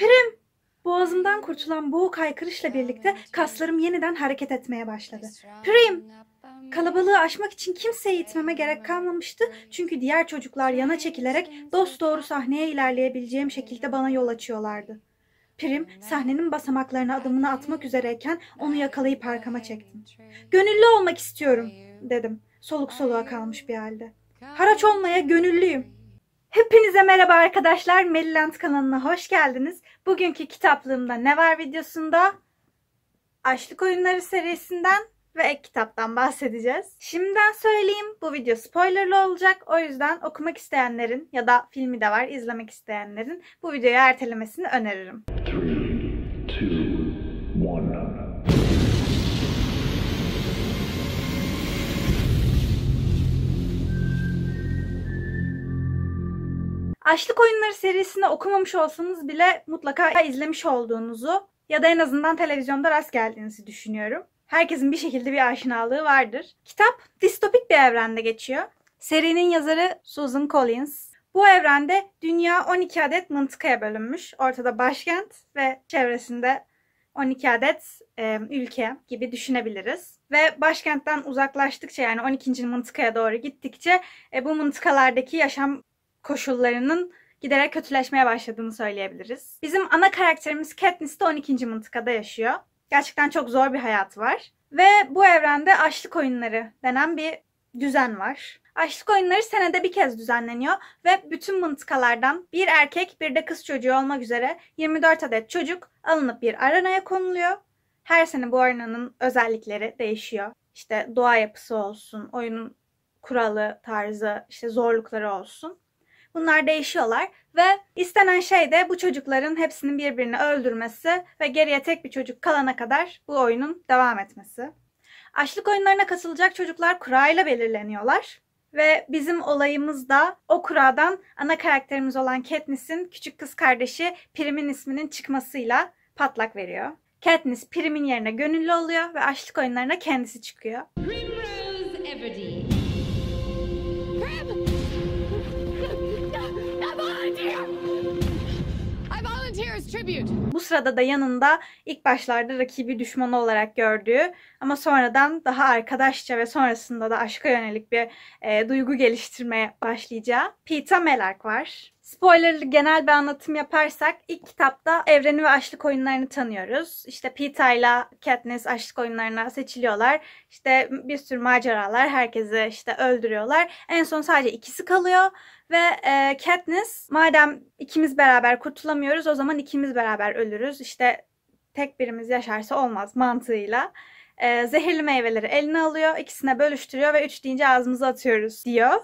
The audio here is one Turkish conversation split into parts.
Prim! Boğazımdan kurtulan boğuk haykırışla birlikte kaslarım yeniden hareket etmeye başladı. Prim! Kalabalığı aşmak için kimseyi itmeme gerek kalmamıştı çünkü diğer çocuklar yana çekilerek dost doğru sahneye ilerleyebileceğim şekilde bana yol açıyorlardı. Prim sahnenin basamaklarına adımını atmak üzereyken onu yakalayıp arkama çektim. Gönüllü olmak istiyorum dedim soluk soluğa kalmış bir halde. Haraç olmaya gönüllüyüm. Hepinize merhaba arkadaşlar. Meliland kanalına hoş geldiniz. Bugünkü kitaplığımda ne var videosunda Açlık Oyunları serisinden ve ek kitaptan bahsedeceğiz. Şimdiden söyleyeyim bu video spoilerlı olacak. O yüzden okumak isteyenlerin ya da filmi de var izlemek isteyenlerin bu videoyu ertelemesini öneririm. Açlık Oyunları serisini okumamış olsanız bile mutlaka izlemiş olduğunuzu ya da en azından televizyonda rast geldiğinizi düşünüyorum. Herkesin bir şekilde bir aşinalığı vardır. Kitap distopik bir evrende geçiyor. Serinin yazarı Susan Collins. Bu evrende dünya 12 adet mıntıkaya bölünmüş. Ortada başkent ve çevresinde 12 adet e, ülke gibi düşünebiliriz. Ve başkentten uzaklaştıkça yani 12. mıntıkaya doğru gittikçe e, bu mıntıkalardaki yaşam koşullarının giderek kötüleşmeye başladığını söyleyebiliriz. Bizim ana karakterimiz Katniss de 12. mıntıkada yaşıyor. Gerçekten çok zor bir hayatı var. Ve bu evrende açlık oyunları denen bir düzen var. Açlık oyunları senede bir kez düzenleniyor ve bütün mıntıkalardan bir erkek bir de kız çocuğu olmak üzere 24 adet çocuk alınıp bir arenaya konuluyor. Her sene bu arenanın özellikleri değişiyor. İşte doğa yapısı olsun, oyunun kuralı, tarzı, işte zorlukları olsun. Bunlar değişiyorlar ve istenen şey de bu çocukların hepsinin birbirini öldürmesi ve geriye tek bir çocuk kalana kadar bu oyunun devam etmesi. Açlık oyunlarına katılacak çocuklar kurayla belirleniyorlar. Ve bizim olayımız da o kuradan ana karakterimiz olan Katniss'in küçük kız kardeşi Prim'in isminin çıkmasıyla patlak veriyor. Katniss Prim'in yerine gönüllü oluyor ve açlık oyunlarına kendisi çıkıyor. Primrose Everdeen. Prim! Bu sırada da yanında ilk başlarda rakibi düşmanı olarak gördüğü ama sonradan daha arkadaşça ve sonrasında da aşka yönelik bir e, duygu geliştirmeye başlayacağı Pita Melark var. Spoilerlı genel bir anlatım yaparsak ilk kitapta evreni ve açlık oyunlarını tanıyoruz. İşte Peter ile Katniss açlık oyunlarına seçiliyorlar. İşte bir sürü maceralar, herkesi işte öldürüyorlar. En son sadece ikisi kalıyor ve e, Katniss madem ikimiz beraber kurtulamıyoruz o zaman ikimiz beraber ölürüz. İşte tek birimiz yaşarsa olmaz mantığıyla e, zehirli meyveleri eline alıyor, ikisine bölüştürüyor ve üç deyince ağzımıza atıyoruz diyor.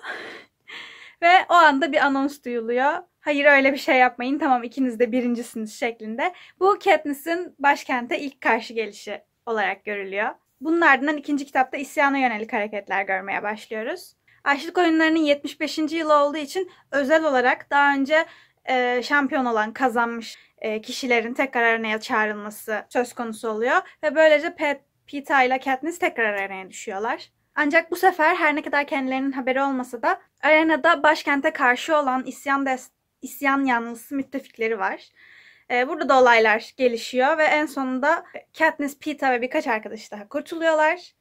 Ve o anda bir anons duyuluyor. Hayır öyle bir şey yapmayın tamam ikiniz de birincisiniz şeklinde. Bu Katniss'in başkente ilk karşı gelişi olarak görülüyor. Bunun ardından ikinci kitapta isyana yönelik hareketler görmeye başlıyoruz. Açlık oyunlarının 75. yılı olduğu için özel olarak daha önce e, şampiyon olan kazanmış e, kişilerin tekrar araya çağrılması söz konusu oluyor. Ve böylece Pet, Pita ile Katniss tekrar araya düşüyorlar. Ancak bu sefer her ne kadar kendilerinin haberi olmasa da arenada başkente karşı olan isyan, dest, isyan yanlısı müttefikleri var. Ee, burada da olaylar gelişiyor ve en sonunda Katniss, Peeta ve birkaç arkadaş daha kurtuluyorlar.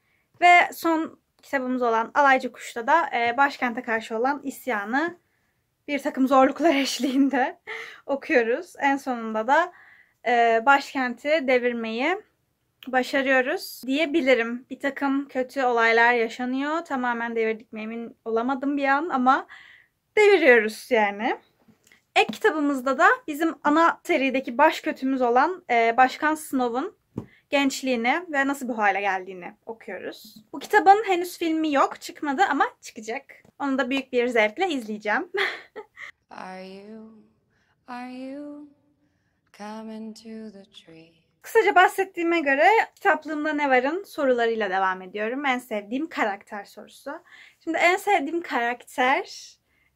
Ve son kitabımız olan Alaycı Kuş'ta da e, başkente karşı olan isyanı bir takım zorluklar eşliğinde okuyoruz. En sonunda da e, başkenti devirmeyi başarıyoruz diyebilirim. Bir takım kötü olaylar yaşanıyor. Tamamen devirdik mi emin olamadım bir an ama deviriyoruz yani. Ek kitabımızda da bizim ana serideki baş kötümüz olan e, Başkan Snow'un gençliğini ve nasıl bu hale geldiğini okuyoruz. Bu kitabın henüz filmi yok, çıkmadı ama çıkacak. Onu da büyük bir zevkle izleyeceğim. are you, are you coming to the tree? Kısaca bahsettiğime göre kitaplığımda ne varın sorularıyla devam ediyorum. En sevdiğim karakter sorusu. Şimdi en sevdiğim karakter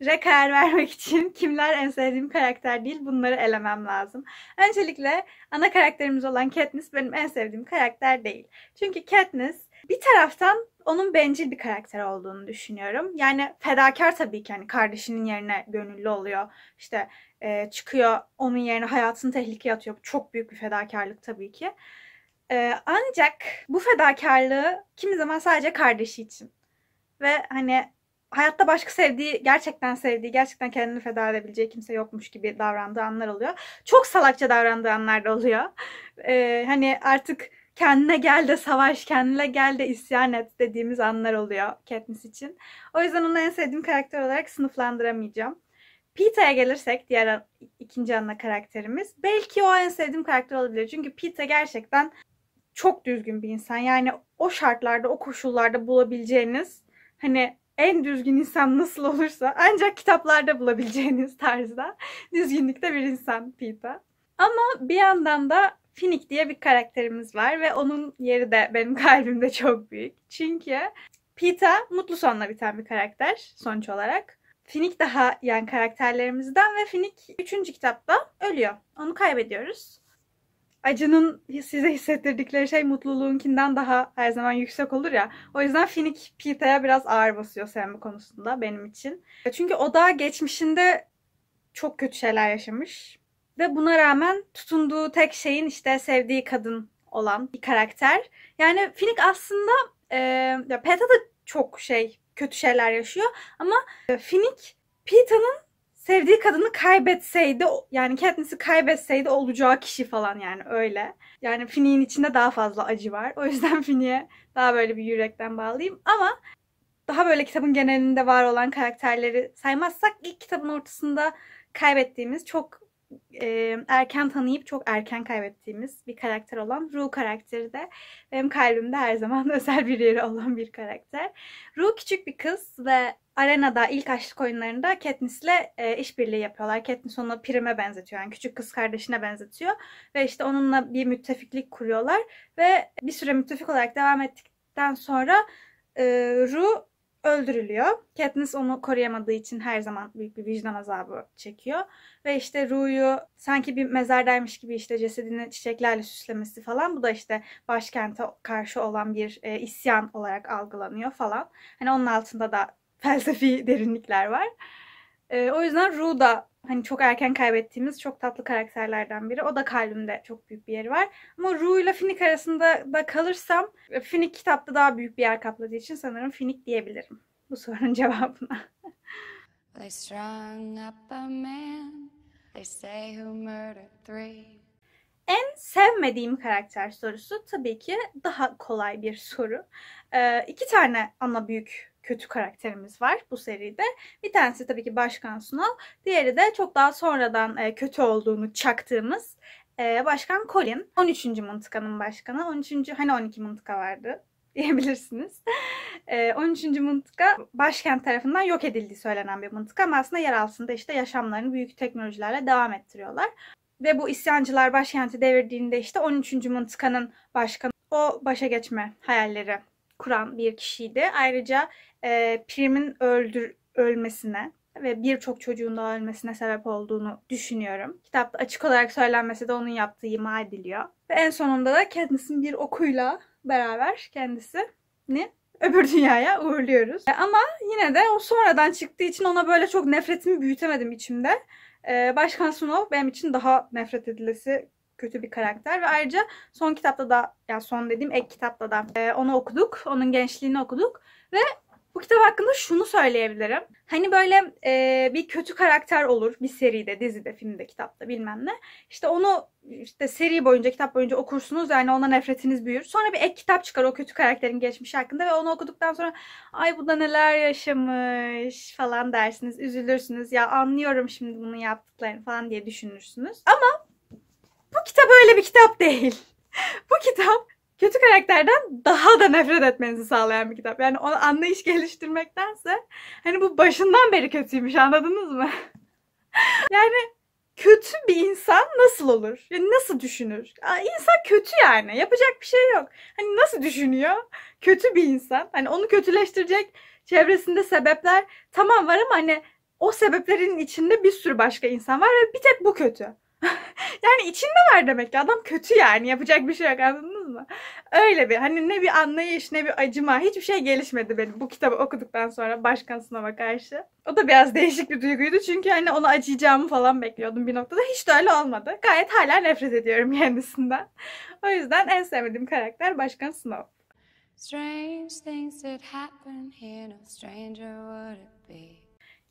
re karar vermek için kimler en sevdiğim karakter değil bunları elemem lazım. Öncelikle ana karakterimiz olan Katniss benim en sevdiğim karakter değil. Çünkü Katniss bir taraftan onun bencil bir karakter olduğunu düşünüyorum. Yani fedakar tabii ki hani kardeşinin yerine gönüllü oluyor. İşte e, çıkıyor. Onun yerine hayatını tehlikeye atıyor. Bu çok büyük bir fedakarlık tabii ki. E, ancak bu fedakarlığı kimi zaman sadece kardeşi için. Ve hani hayatta başka sevdiği, gerçekten sevdiği, gerçekten kendini feda edebileceği kimse yokmuş gibi davrandığı anlar oluyor. Çok salakça davrandığı anlar da oluyor. E, hani artık kendine gel de savaş, kendine gel de isyan et dediğimiz anlar oluyor Katniss için. O yüzden onu en sevdiğim karakter olarak sınıflandıramayacağım. Pita'ya gelirsek diğer ikinci ana karakterimiz. Belki o en sevdiğim karakter olabilir. Çünkü Pita gerçekten çok düzgün bir insan. Yani o şartlarda, o koşullarda bulabileceğiniz hani en düzgün insan nasıl olursa ancak kitaplarda bulabileceğiniz tarzda düzgünlükte bir insan Pita. Ama bir yandan da Finik diye bir karakterimiz var ve onun yeri de benim kalbimde çok büyük. Çünkü Pita mutlu sonla biten bir karakter sonuç olarak. Finik daha yan karakterlerimizden ve Finik 3. kitapta ölüyor. Onu kaybediyoruz. Acının size hissettirdikleri şey mutluluğunkinden daha her zaman yüksek olur ya. O yüzden Finik Pita'ya biraz ağır basıyor sevme konusunda benim için. Çünkü o da geçmişinde çok kötü şeyler yaşamış. Ve buna rağmen tutunduğu tek şeyin işte sevdiği kadın olan bir karakter. Yani Finik aslında e, ya Peta da çok şey kötü şeyler yaşıyor. Ama e, Finik Pita'nın sevdiği kadını kaybetseydi yani Katniss'i kaybetseydi olacağı kişi falan yani öyle. Yani Finik'in içinde daha fazla acı var. O yüzden Finik'e daha böyle bir yürekten bağlayayım ama daha böyle kitabın genelinde var olan karakterleri saymazsak ilk kitabın ortasında kaybettiğimiz çok e, erken tanıyıp çok erken kaybettiğimiz bir karakter olan Ru karakteri de benim kalbimde her zaman özel bir yeri olan bir karakter. Ru küçük bir kız ve arenada ilk aşk oyunlarında Katniss'le e, işbirliği yapıyorlar. Katniss onu Prim'e benzetiyor. Yani küçük kız kardeşine benzetiyor. Ve işte onunla bir müttefiklik kuruyorlar. Ve bir süre müttefik olarak devam ettikten sonra e, Ru öldürülüyor. Katniss onu koruyamadığı için her zaman büyük bir vicdan azabı çekiyor. Ve işte Ru'yu sanki bir mezardaymış gibi işte cesedini çiçeklerle süslemesi falan bu da işte başkente karşı olan bir e, isyan olarak algılanıyor falan. Hani onun altında da felsefi derinlikler var. E, o yüzden Rue da hani çok erken kaybettiğimiz çok tatlı karakterlerden biri. O da kalbimde çok büyük bir yeri var. Ama Rue ile Finik arasında da kalırsam e, Finik kitapta daha büyük bir yer kapladığı için sanırım Finik diyebilirim. Bu sorunun cevabına. They strung up a man. They say who murdered three. En sevmediğim karakter sorusu tabii ki daha kolay bir soru. Ee, iki tane ana büyük kötü karakterimiz var bu seride. Bir tanesi tabii ki Başkan Sunal. Diğeri de çok daha sonradan e, kötü olduğunu çaktığımız e, Başkan Colin. 13. mıntıkanın başkanı. 13. hani 12 mıntıka vardı diyebilirsiniz. 13. E, mıntıka başkent tarafından yok edildiği söylenen bir mıntıka ama aslında yer altında işte yaşamlarını büyük teknolojilerle devam ettiriyorlar. Ve bu isyancılar başkenti devirdiğinde işte 13. mıntıkanın başkanı o başa geçme hayalleri kuran bir kişiydi. Ayrıca e, Prim'in öldür ölmesine ve birçok çocuğun da ölmesine sebep olduğunu düşünüyorum. Kitapta açık olarak söylenmesi de onun yaptığı ima ediliyor. Ve en sonunda da kendisinin bir okuyla beraber kendisini öbür dünyaya uğurluyoruz. E, ama yine de o sonradan çıktığı için ona böyle çok nefretimi büyütemedim içimde. E, Başkan Sunov benim için daha nefret edilesi kötü bir karakter ve ayrıca son kitapta da yani son dediğim ek kitapta da e, onu okuduk. Onun gençliğini okuduk ve bu kitap hakkında şunu söyleyebilirim. Hani böyle e, bir kötü karakter olur bir seride, dizide, filmde, kitapta bilmem ne. İşte onu işte seri boyunca, kitap boyunca okursunuz yani ona nefretiniz büyür. Sonra bir ek kitap çıkar o kötü karakterin geçmişi hakkında ve onu okuduktan sonra ay bu da neler yaşamış falan dersiniz, üzülürsünüz. Ya anlıyorum şimdi bunu yaptıklarını falan diye düşünürsünüz. Ama bu kitap öyle bir kitap değil. Bu kitap kötü karakterden daha da nefret etmenizi sağlayan bir kitap. Yani onu anlayış geliştirmektense hani bu başından beri kötüymüş anladınız mı? yani kötü bir insan nasıl olur? Yani nasıl düşünür? İnsan kötü yani. Yapacak bir şey yok. Hani nasıl düşünüyor? Kötü bir insan. Hani onu kötüleştirecek çevresinde sebepler tamam var ama hani o sebeplerin içinde bir sürü başka insan var ve bir tek bu kötü. yani içinde var demek ki adam kötü yani yapacak bir şey yok anladınız mı? Öyle bir hani ne bir anlayış ne bir acıma hiçbir şey gelişmedi benim bu kitabı okuduktan sonra başkan sınava karşı. O da biraz değişik bir duyguydu çünkü hani onu acıyacağımı falan bekliyordum bir noktada hiç de öyle olmadı. Gayet hala nefret ediyorum kendisinden. O yüzden en sevmediğim karakter başkan sınav. Strange things that happen here, no stranger would it be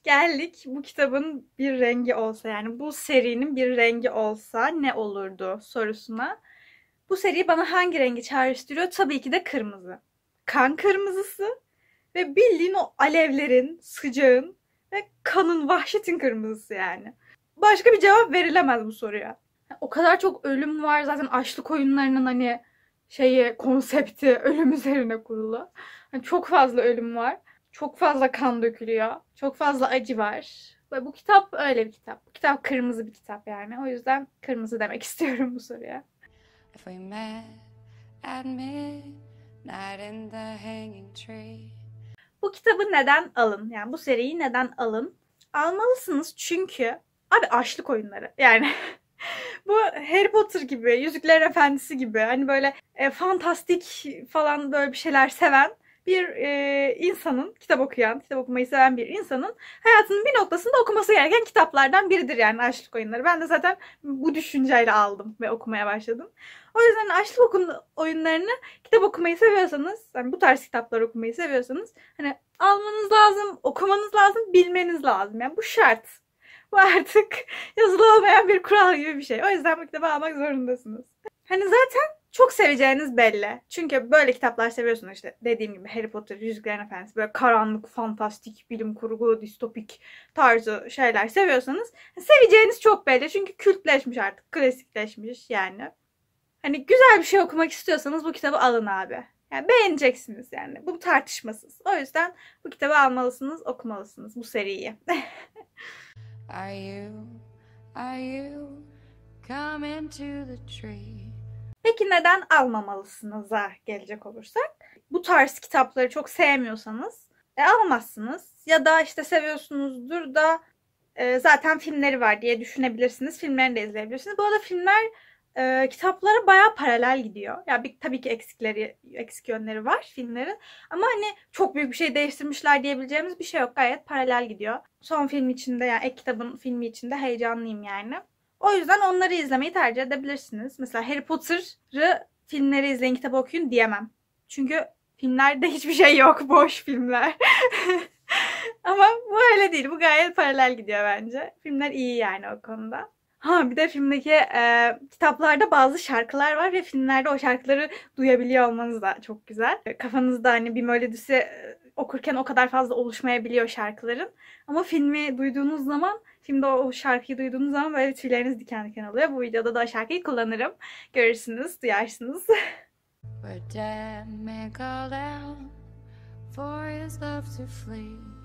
geldik bu kitabın bir rengi olsa yani bu serinin bir rengi olsa ne olurdu sorusuna. Bu seri bana hangi rengi çağrıştırıyor? Tabii ki de kırmızı. Kan kırmızısı ve bildiğin o alevlerin, sıcağın ve kanın, vahşetin kırmızısı yani. Başka bir cevap verilemez bu soruya. O kadar çok ölüm var zaten açlık oyunlarının hani şeyi, konsepti ölüm üzerine kurulu. Yani çok fazla ölüm var. Çok fazla kan dökülüyor. Çok fazla acı var. Ve bu kitap öyle bir kitap. Bu kitap kırmızı bir kitap yani. O yüzden kırmızı demek istiyorum bu soruya. If we met at in the hanging tree. Bu kitabı neden alın? Yani bu seriyi neden alın? Almalısınız çünkü abi açlık oyunları. Yani bu Harry Potter gibi, Yüzükler Efendisi gibi hani böyle e, fantastik falan böyle bir şeyler seven bir e, insanın, kitap okuyan, kitap okumayı seven bir insanın hayatının bir noktasında okuması gereken kitaplardan biridir yani açlık oyunları. Ben de zaten bu düşünceyle aldım ve okumaya başladım. O yüzden açlık okun oyunlarını kitap okumayı seviyorsanız, yani bu tarz kitaplar okumayı seviyorsanız hani almanız lazım, okumanız lazım, bilmeniz lazım. Yani bu şart. Bu artık yazılı olmayan bir kural gibi bir şey. O yüzden bu kitabı almak zorundasınız. Hani zaten çok seveceğiniz belli. Çünkü böyle kitaplar seviyorsunuz işte dediğim gibi Harry Potter, Yüzüklerin Efendisi böyle karanlık, fantastik, bilim kurgu, distopik tarzı şeyler seviyorsanız seveceğiniz çok belli. Çünkü kültleşmiş artık, klasikleşmiş yani. Hani güzel bir şey okumak istiyorsanız bu kitabı alın abi. Yani beğeneceksiniz yani. Bu tartışmasız. O yüzden bu kitabı almalısınız, okumalısınız bu seriyi. are you, are you coming to the tree? Peki neden almamalısınız'a ah, gelecek olursak. Bu tarz kitapları çok sevmiyorsanız e, almazsınız. Ya da işte seviyorsunuzdur da e, zaten filmleri var diye düşünebilirsiniz. Filmlerini de izleyebilirsiniz. Bu arada filmler e, kitaplara bayağı paralel gidiyor. Ya bir, tabii ki eksikleri, eksik yönleri var filmlerin. Ama hani çok büyük bir şey değiştirmişler diyebileceğimiz bir şey yok. Gayet paralel gidiyor. Son film içinde yani ek kitabın filmi içinde heyecanlıyım yani. O yüzden onları izlemeyi tercih edebilirsiniz. Mesela Harry Potter'ı filmleri izleyin, kitabı okuyun diyemem. Çünkü filmlerde hiçbir şey yok, boş filmler. Ama bu öyle değil. Bu gayet paralel gidiyor bence. Filmler iyi yani o konuda. Ha bir de filmdeki e, kitaplarda bazı şarkılar var ve filmlerde o şarkıları duyabiliyor olmanız da çok güzel. Kafanızda hani bir melodisi e, okurken o kadar fazla oluşmayabiliyor şarkıların. Ama filmi duyduğunuz zaman Filmde o şarkıyı duyduğunuz zaman böyle tüyleriniz diken diken oluyor. Bu videoda da o şarkıyı kullanırım. Görürsünüz, duyarsınız. Where dead men call out for his love to flee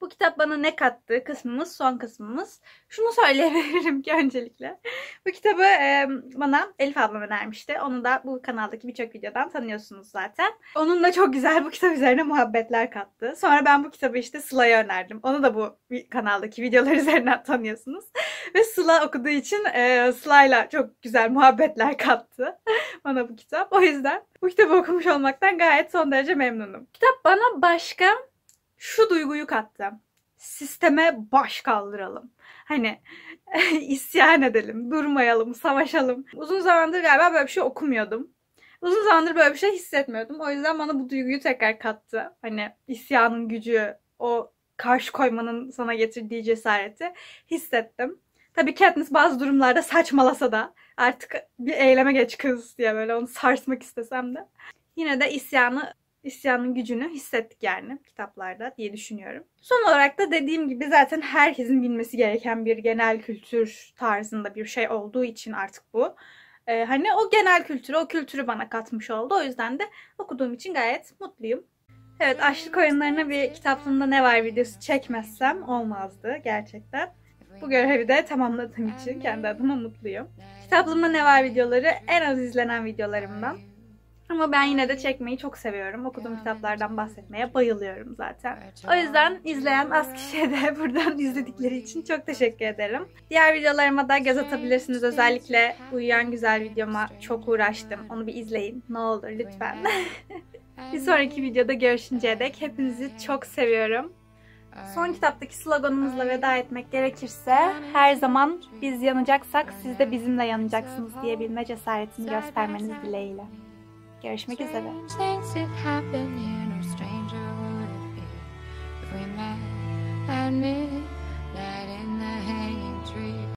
bu kitap bana ne kattı kısmımız son kısmımız. Şunu söyleyebilirim ki öncelikle. Bu kitabı e, bana Elif ablam önermişti. Onu da bu kanaldaki birçok videodan tanıyorsunuz zaten. Onun da çok güzel bu kitap üzerine muhabbetler kattı. Sonra ben bu kitabı işte Sıla'ya önerdim. Onu da bu kanaldaki videolar üzerinden tanıyorsunuz. Ve Sıla okuduğu için e, Sıla'yla çok güzel muhabbetler kattı bana bu kitap. O yüzden bu kitabı okumuş olmaktan gayet son derece memnunum. Kitap bana başka şu duyguyu kattım. Sisteme baş kaldıralım. Hani isyan edelim, durmayalım, savaşalım. Uzun zamandır galiba böyle bir şey okumuyordum. Uzun zamandır böyle bir şey hissetmiyordum. O yüzden bana bu duyguyu tekrar kattı. Hani isyanın gücü, o karşı koymanın sana getirdiği cesareti hissettim. Tabii Katniss bazı durumlarda saçmalasa da artık bir eyleme geç kız diye böyle onu sarsmak istesem de yine de isyanı isyanın gücünü hissettik yani kitaplarda diye düşünüyorum. Son olarak da dediğim gibi zaten herkesin bilmesi gereken bir genel kültür tarzında bir şey olduğu için artık bu. Ee, hani o genel kültürü, o kültürü bana katmış oldu. O yüzden de okuduğum için gayet mutluyum. Evet, Açlık Oyunlarına bir kitaplığımda ne var videosu çekmezsem olmazdı gerçekten. Bu görevi de tamamladığım için kendi adıma mutluyum. Kitaplığımda ne var videoları en az izlenen videolarımdan. Ama ben yine de çekmeyi çok seviyorum. Okuduğum yani, kitaplardan bahsetmeye bayılıyorum zaten. O yüzden izleyen az kişiye de buradan izledikleri için çok teşekkür ederim. Diğer videolarıma da göz atabilirsiniz. Özellikle Uyuyan Güzel videoma çok uğraştım. Onu bir izleyin. Ne olur lütfen. bir sonraki videoda görüşünceye dek hepinizi çok seviyorum. Son kitaptaki sloganımızla veda etmek gerekirse her zaman biz yanacaksak siz de bizimle yanacaksınız diyebilme cesaretini göstermeniz dileğiyle. Görüşmek üzere. And me